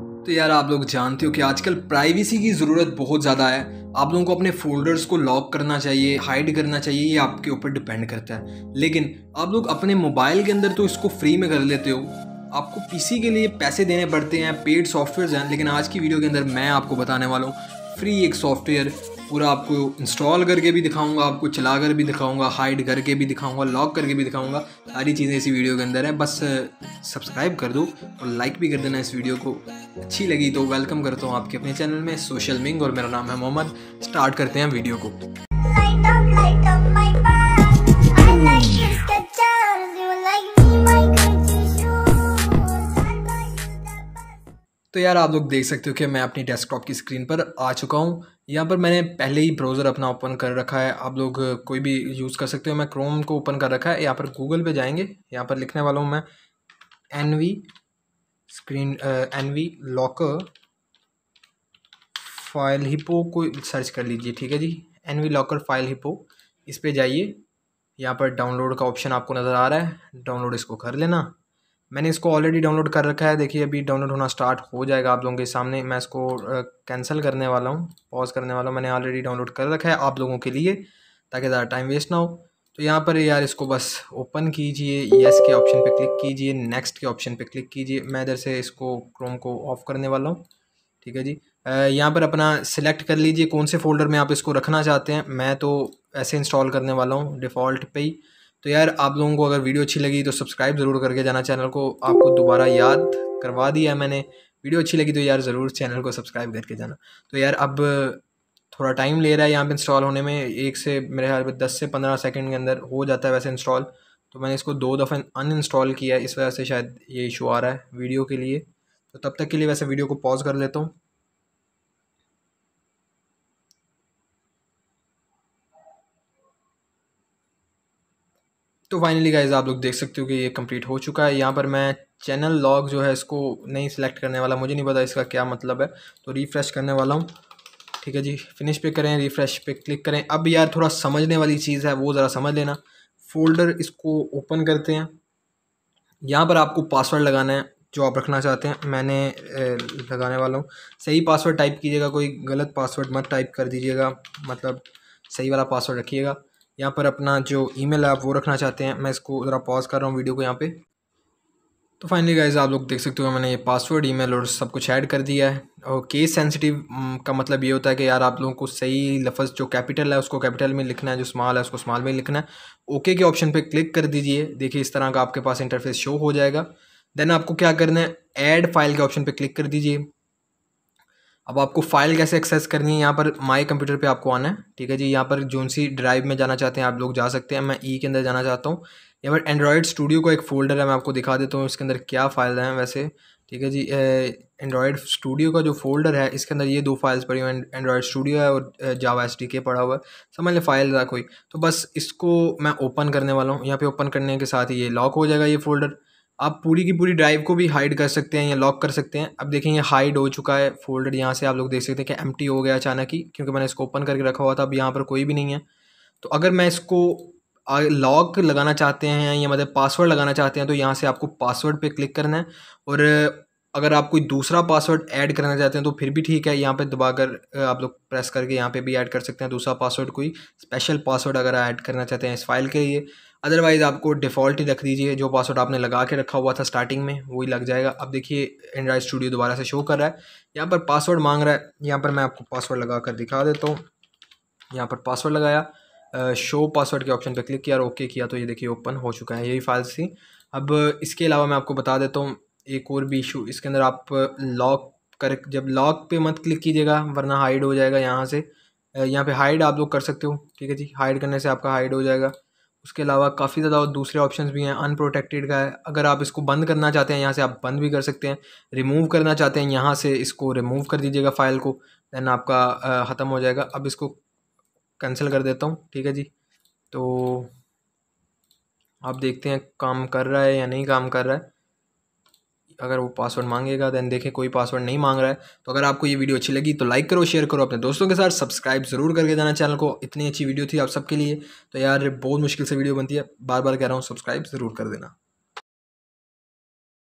तो यार आप लोग जानते हो कि आजकल प्राइवेसी की ज़रूरत बहुत ज़्यादा है आप लोगों को अपने फोल्डर्स को लॉक करना चाहिए हाइड करना चाहिए ये आपके ऊपर डिपेंड करता है लेकिन आप लोग अपने मोबाइल के अंदर तो इसको फ्री में कर लेते हो आपको पीसी के लिए पैसे देने पड़ते हैं पेड सॉफ्टवेयर हैं लेकिन आज की वीडियो के अंदर मैं आपको बताने वाला हूँ फ्री एक सॉफ्टवेयर पूरा आपको इंस्टॉल करके भी दिखाऊंगा आपको चला कर भी दिखाऊंगा हाइड करके भी दिखाऊंगा लॉक करके भी दिखाऊंगा सारी चीज़ें इसी वीडियो के अंदर है बस सब्सक्राइब कर दो और लाइक भी कर देना इस वीडियो को अच्छी लगी तो वेलकम करता हूँ आपके अपने चैनल में सोशल मिंग और मेरा नाम है मोहम्मद स्टार्ट करते हैं वीडियो को तो यार आप लोग देख सकते हो कि मैं अपनी डेस्कटॉप की स्क्रीन पर आ चुका हूँ यहाँ पर मैंने पहले ही ब्राउज़र अपना ओपन कर रखा है आप लोग कोई भी यूज़ कर सकते हो मैं क्रोम को ओपन कर रखा है यहाँ पर गूगल पे जाएंगे यहाँ पर लिखने वाला हूँ मैं N V screen N V locker file hippo को सर्च कर लीजिए ठीक है जी N V locker file hippo इस पर जाइए यहाँ पर डाउनलोड का ऑप्शन आपको नज़र आ रहा है डाउनलोड इसको कर लेना मैंने इसको ऑलरेडी डाउनलोड कर रखा है देखिए अभी डाउनलोड होना स्टार्ट हो जाएगा आप लोगों के सामने मैं इसको कैंसिल करने वाला हूँ पॉज करने वाला हूँ मैंने ऑलरेडी डाउनलोड कर रखा है आप लोगों के लिए ताकि ज़्यादा टाइम वेस्ट ना हो तो यहाँ पर यार इसको बस ओपन कीजिए यस के ऑप्शन पर क्लिक कीजिए नेक्स्ट के ऑप्शन पर क्लिक कीजिए मैं इधर से इसको क्रोम को ऑफ़ करने वाला हूँ ठीक है जी यहाँ पर अपना सिलेक्ट कर लीजिए कौन से फ़ोल्डर में आप इसको रखना चाहते हैं मैं तो ऐसे इंस्टॉल करने वाला हूँ डिफ़ॉल्ट पे ही तो यार आप लोगों को अगर वीडियो अच्छी लगी तो सब्सक्राइब ज़रूर करके जाना चैनल को आपको दोबारा याद करवा दिया मैंने वीडियो अच्छी लगी तो यार ज़रूर चैनल को सब्सक्राइब करके जाना तो यार अब थोड़ा टाइम ले रहा है यहाँ पे इंस्टॉल होने में एक से मेरे ख्याल में दस से पंद्रह सेकंड के अंदर हो जाता है वैसे इंस्टॉल तो मैंने इसको दो दफ़ा अन इंस्टॉल किया है इस वजह से शायद ये इशू आ रहा है वीडियो के लिए तो तब तक के लिए वैसे वीडियो को पॉज कर लेता हूँ तो फाइनली गाइज आप लोग देख सकते हो कि ये कंप्लीट हो चुका है यहाँ पर मैं चैनल लॉग जो है इसको नहीं सिलेक्ट करने वाला मुझे नहीं पता इसका क्या मतलब है तो रिफ़्रेश करने वाला हूँ ठीक है जी फिनिश पे करें रिफ़्रेश पे क्लिक करें अब यार थोड़ा समझने वाली चीज़ है वो ज़रा समझ लेना फोल्डर इसको ओपन करते हैं यहाँ पर आपको पासवर्ड लगाना है जो आप रखना चाहते हैं मैंने लगाने वाला हूँ सही पासवर्ड टाइप कीजिएगा कोई गलत पासवर्ड मत टाइप कर दीजिएगा मतलब सही वाला पासवर्ड रखिएगा यहाँ पर अपना जो मेल है आप वो रखना चाहते हैं मैं इसको ज़रा पॉज कर रहा हूँ वीडियो को यहाँ पर तो फाइनली गाइज आप लोग देख सकते हो मैंने ये पासवर्ड ईमेल और सब कुछ ऐड कर दिया है और केस सेंसिटिव का मतलब ये होता है कि यार आप लोगों को सही लफ्ज़ जो कैपिटल है उसको कैपिटल में लिखना है जो स्मॉल है उसको स्मॉल में लिखना है ओके के ऑप्शन पे क्लिक कर दीजिए देखिए इस तरह का आपके पास इंटरफेस शो हो जाएगा देन आपको क्या करना है ऐड फाइल के ऑप्शन पर क्लिक कर दीजिए अब आपको फाइल कैसे एक्सेस करनी है यहाँ पर माई कंप्यूटर पे आपको आना है ठीक है जी यहाँ पर जोन सी ड्राइव में जाना चाहते हैं आप लोग जा सकते हैं मैं ई e के अंदर जाना चाहता हूँ यहाँ पर एंड्रॉयड स्टूडियो का एक फ़ोल्डर है मैं आपको दिखा देता हूँ इसके अंदर क्या फाइल हैं वैसे ठीक है जी एंड्रॉयड स्टूडियो का जो फोल्डर है इसके अंदर ये दो फाइल्स पड़ी हुई एंड्रॉयड स्टूडियो है और जावा एस के पड़ा हुआ है समझ लें फाइल था कोई तो बस इसको मैं ओपन करने वाला हूँ यहाँ पे ओपन करने के साथ ही ये लॉक हो जाएगा ये फोल्डर आप पूरी की पूरी ड्राइव को भी हाइड कर सकते हैं या लॉक कर सकते हैं अब देखें ये हाइड हो चुका है फोल्डर यहाँ से आप लोग देख सकते हैं कि एम हो गया अचानक ही क्योंकि मैंने इसको ओपन करके रखा हुआ था अब यहाँ पर कोई भी नहीं है तो अगर मैं इसको लॉक लगाना चाहते हैं या मतलब पासवर्ड लगाना चाहते हैं तो यहाँ से आपको पासवर्ड पे क्लिक करना है और अगर आप कोई दूसरा पासवर्ड ऐड करना चाहते हैं तो फिर भी ठीक है यहाँ पे दबाकर आप लोग प्रेस करके यहाँ पे भी ऐड कर सकते हैं दूसरा पासवर्ड कोई स्पेशल पासवर्ड अगर ऐड करना चाहते हैं इस फाइल के लिए अदरवाइज़ आपको डिफ़ॉल्ट ही रख दीजिए जो पासवर्ड आपने लगा के रखा हुआ था स्टार्टिंग में वही लग जाएगा अब देखिए एंड्राइड स्टूडियो दोबारा से शो कर रहा है यहाँ पर पासवर्ड मांग रहा है यहाँ पर मैं आपको पासवर्ड लगा कर दिखा देता हूँ यहाँ पर पासवर्ड लगाया शो पासवर्ड के ऑप्शन पर क्लिक किया और ओके किया तो ये देखिए ओपन हो चुका है यही फाइल्स थी अब इसके अलावा मैं आपको बता देता हूँ एक और भी इशू इसके अंदर आप लॉक कर जब लॉक पे मत क्लिक कीजिएगा वरना हाइड हो जाएगा यहाँ से यहाँ पे हाइड आप लोग कर सकते हो ठीक है जी हाइड करने से आपका हाइड हो जाएगा उसके अलावा काफ़ी ज़्यादा और दूसरे ऑप्शन भी हैं अनप्रोटेक्टेड का है अगर आप इसको बंद करना चाहते हैं यहाँ से आप बंद भी कर सकते हैं रिमूव करना चाहते हैं यहाँ से इसको रिमूव कर दीजिएगा फाइल को दैन आपका ख़त्म हो जाएगा अब इसको कैंसिल कर देता हूँ ठीक है जी तो आप देखते हैं काम कर रहा है या नहीं काम कर रहा है अगर वो पासवर्ड मांगेगा दैन देखें कोई पासवर्ड नहीं मांग रहा है तो अगर आपको ये वीडियो अच्छी लगी तो लाइक करो शेयर करो अपने दोस्तों के साथ सब्सक्राइब जरूर करके जाना चैनल को इतनी अच्छी वीडियो थी आप सबके लिए तो यार बहुत मुश्किल से वीडियो बनती है बार बार कह रहा हूँ सब्सक्राइब ज़रूर कर देना